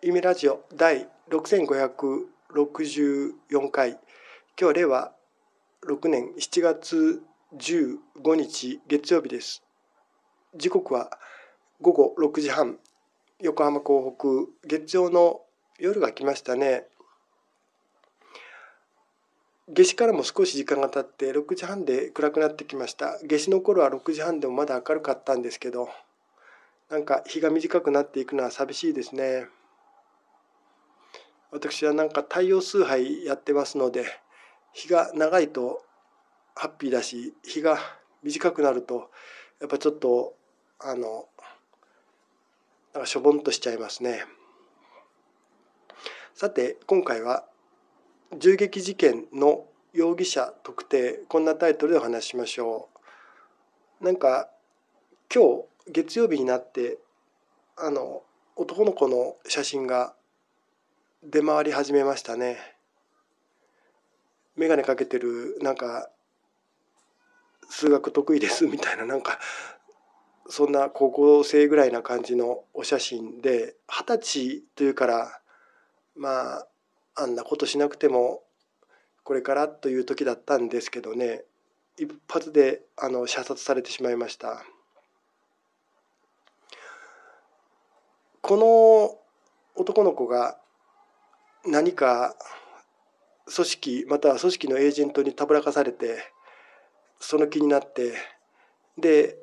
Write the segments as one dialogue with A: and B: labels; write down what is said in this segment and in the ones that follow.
A: イミラジオ第6564回今日令和6年7月15日月曜日です時刻は午後6時半横浜港北月曜の夜が来ましたね夏至からも少し時間が経って6時半で暗くなってきました夏至の頃は6時半でもまだ明るかったんですけどなんか日が短くなっていくのは寂しいですね私はなんか太陽崇拝やってますので日が長いとハッピーだし日が短くなるとやっぱちょっとあのなんかしょぼんとしちゃいますね。さて今回は銃撃事件の容疑者特定こんなタイトルでお話しましょう。なんか今日月曜日になってあの男の子の写真が出回り始めましたね眼鏡かけてるなんか数学得意ですみたいななんかそんな高校生ぐらいな感じのお写真で二十歳というからまああんなことしなくてもこれからという時だったんですけどね一発であの射殺されてしまいましたこの男の子が何か組織または組織のエージェントにたぶらかされてその気になってで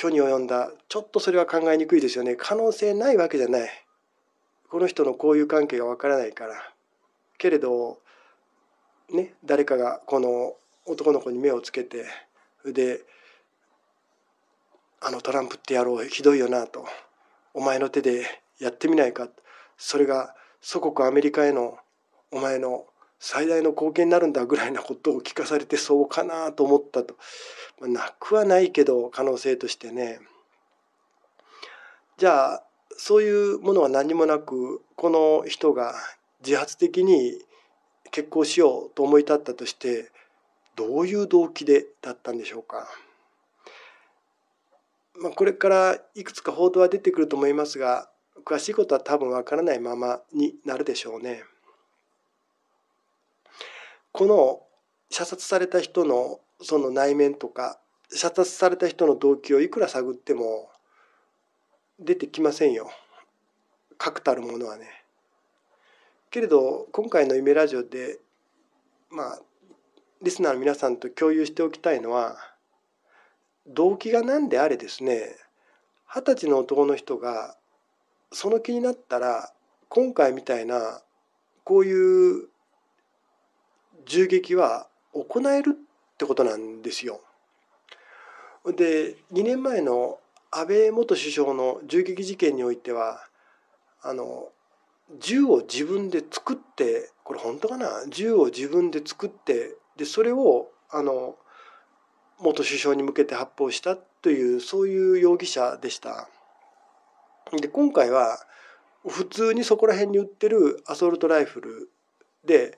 A: 虚に及んだちょっとそれは考えにくいですよね可能性ないわけじゃないこの人の交友関係がわからないからけれどね誰かがこの男の子に目をつけてで「あのトランプって野郎ひどいよな」と「お前の手でやってみないか」それが祖国アメリカへのお前の最大の貢献になるんだぐらいなことを聞かされてそうかなと思ったと、まあ、なくはないけど可能性としてねじゃあそういうものは何もなくこの人が自発的に結婚しようと思い立ったとしてどういう動機でだったんでしょうか。まあ、これからいくつか報道は出てくると思いますが詳しいことは多分わからないままになるでしょうね。この射殺された人のその内面とか射殺された人の動機をいくら探っても出てきませんよ確たるものはね。けれど今回の「夢ラジオで」まあリスナーの皆さんと共有しておきたいのは動機が何であれですね二十歳の男の人がその気になったら今回みたいなこういう銃撃は行えるってことなんですよ。で2年前の安倍元首相の銃撃事件においてはあの銃を自分で作ってこれ本当かな銃を自分で作ってでそれをあの元首相に向けて発砲したというそういう容疑者でした。で今回は普通にそこら辺に売ってるアソルトライフルで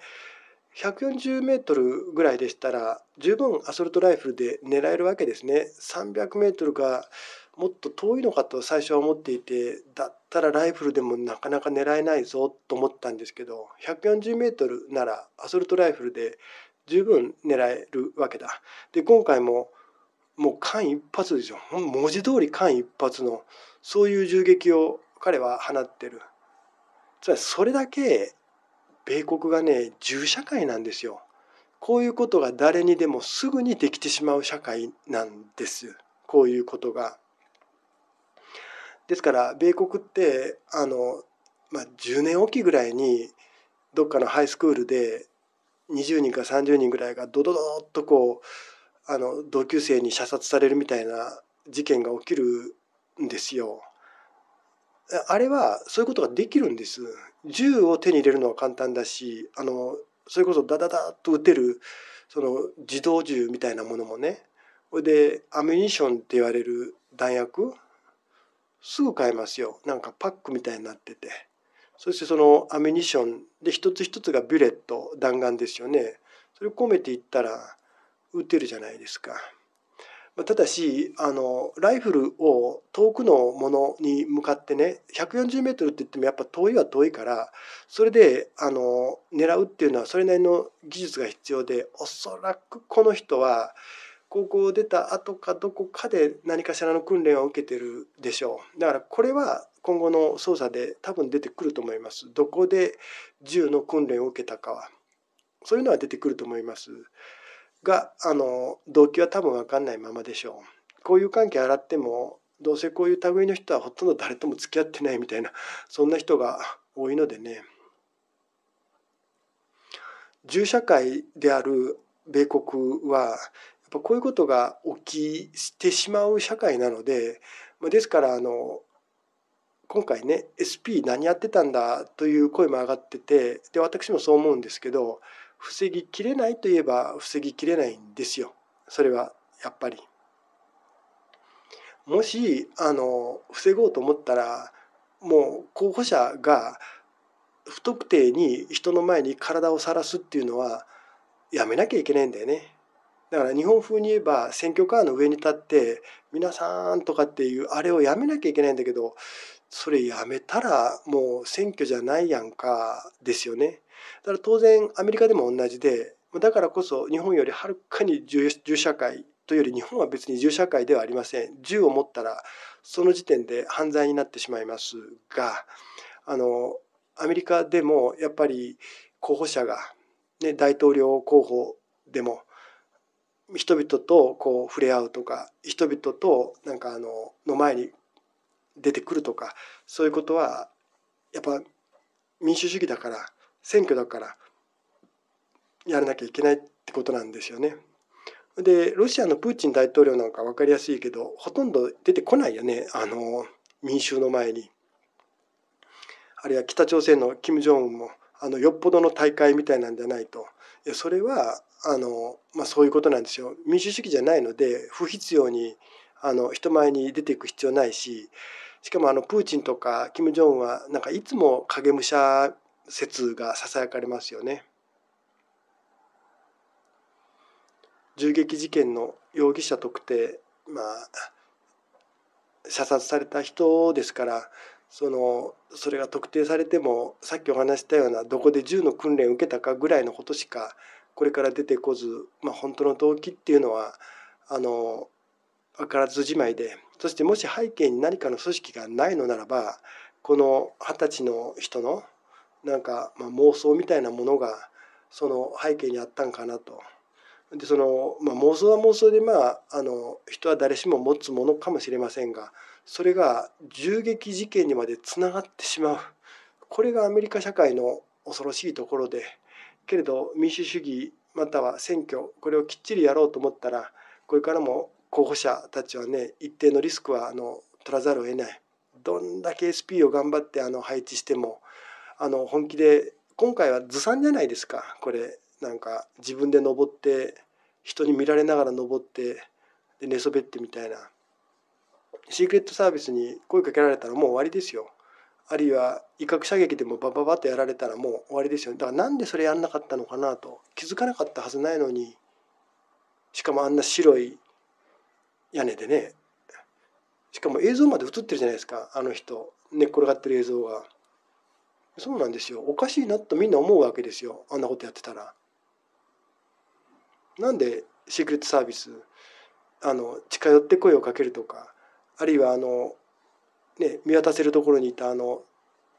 A: 140m ぐらいでしたら十分アソルトライフルで狙えるわけですね 300m かもっと遠いのかと最初は思っていてだったらライフルでもなかなか狙えないぞと思ったんですけど 140m ならアソルトライフルで十分狙えるわけだ。で今回ももう間一髪ですよ文字通り間一髪のそういう銃撃を彼は放ってるつまりそれだけ米国がね銃社会なんですよこういうことが誰にでもすぐにできてしまう社会なんですこういうことが。ですから米国ってあの、まあ、10年おきぐらいにどっかのハイスクールで20人か30人ぐらいがドドドッとこうあの同級生に射殺されるみたいな事件が起きるんですよ。あれはそういうことができるんです。銃を手に入れるのは簡単だしあのそれこそダダダと撃てるその自動銃みたいなものもねでアミュニションって言われる弾薬すぐ買えますよなんかパックみたいになっててそしてそのアミュニションで一つ一つがビュレット弾丸ですよねそれを込めていったら撃てるじゃないですか。ただしあのライフルを遠くのものに向かってね 140m って言ってもやっぱ遠いは遠いからそれであの狙うっていうのはそれなりの技術が必要でおそらくこの人は高校を出た後かどこかで何かしらの訓練を受けてるでしょうだからこれは今後の捜査で多分出てくると思いますどこで銃の訓練を受けたかはそういうのは出てくると思いますが、あの、動機は多分わかんないままでしょう。いう関係洗っても、どうせこういう類の人はほとんど誰とも付き合ってないみたいな、そんな人が多いのでね。銃社会である米国は、やっぱこういうことが起きしてしまう社会なので、ですから、あの、今回ね SP 何やってたんだという声も上がっててで私もそう思うんですけど防ぎきれないといえば防ぎきれないんですよそれはやっぱり。もしあの防ごうと思ったらもう候補者が不特定に人の前に体を晒すっていうのはやめなきゃいけないんだよね。だから日本風に言えば選挙カーの上に立って「皆さん」とかっていうあれをやめなきゃいけないんだけどそれやめたらもう選挙じゃないやんかですよね。だから当然アメリカでも同じでだからこそ日本よりはるかに銃社会というより日本は別に銃社会ではありません銃を持ったらその時点で犯罪になってしまいますがあのアメリカでもやっぱり候補者が、ね、大統領候補でも人々とこう触れ合うとか人々となんかあのの前に出てくるとかそういうことはやっぱ民主主義だから選挙だからやらなきゃいけないってことなんですよね。でロシアのプーチン大統領なんか分かりやすいけどほとんど出てこないよねあの民衆の前に。あるいは北朝鮮の金正恩もあのよっぽどの大会みたいなんじゃないといそれはあの、まあ、そういうことなんですよ。民主主義じゃないので不必要にあの人前に出ていく必要ないししかもあのプーチンとか金正恩はなんかいつも影武者説がささやかれますよね。銃撃事件の容疑者特定、まあ、射殺された人ですからそのそれが特定されてもさっきお話したようなどこで銃の訓練を受けたかぐらいのことしかこれから出てこず、まあ、本当の動機っていうのはあの分からずじまいでそしてもし背景に何かの組織がないのならばこの二十歳の人のなんか、まあ、妄想みたいなものがその背景にあったんかなと。でそのまあ、妄想は妄想で、まあ、あの人は誰しも持つものかもしれませんがそれが銃撃事件にまでつながってしまうこれがアメリカ社会の恐ろしいところでけれど民主主義または選挙これをきっちりやろうと思ったらこれからも候補者たちはね一定のリスクはあの取らざるを得ないどんだけ SP を頑張ってあの配置してもあの本気で今回はずさんじゃないですかこれなんか自分で登って人に見られながら登ってで寝そべってみたいなシークレットサービスに声かけられたらもう終わりですよあるいは威嚇射撃でもバババッとやられたらもう終わりですよだからなんでそれやんなかったのかなと気づかなかったはずないのにしかもあんな白い屋根でねしかも映像まで映ってるじゃないですかあの人寝っ転がってる映像が。そうなんですよおかしいなとみんな思うわけですよあんなことやってたら。なんでシークレットサービスあの近寄って声をかけるとかあるいはあの、ね、見渡せるところにいたあの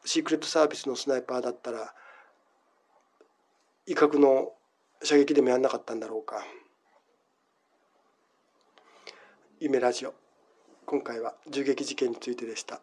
A: シークレットサービスのスナイパーだったら威嚇の射撃でもやんなかったんだろうか。夢ラジオ今回は銃撃事件についてでした。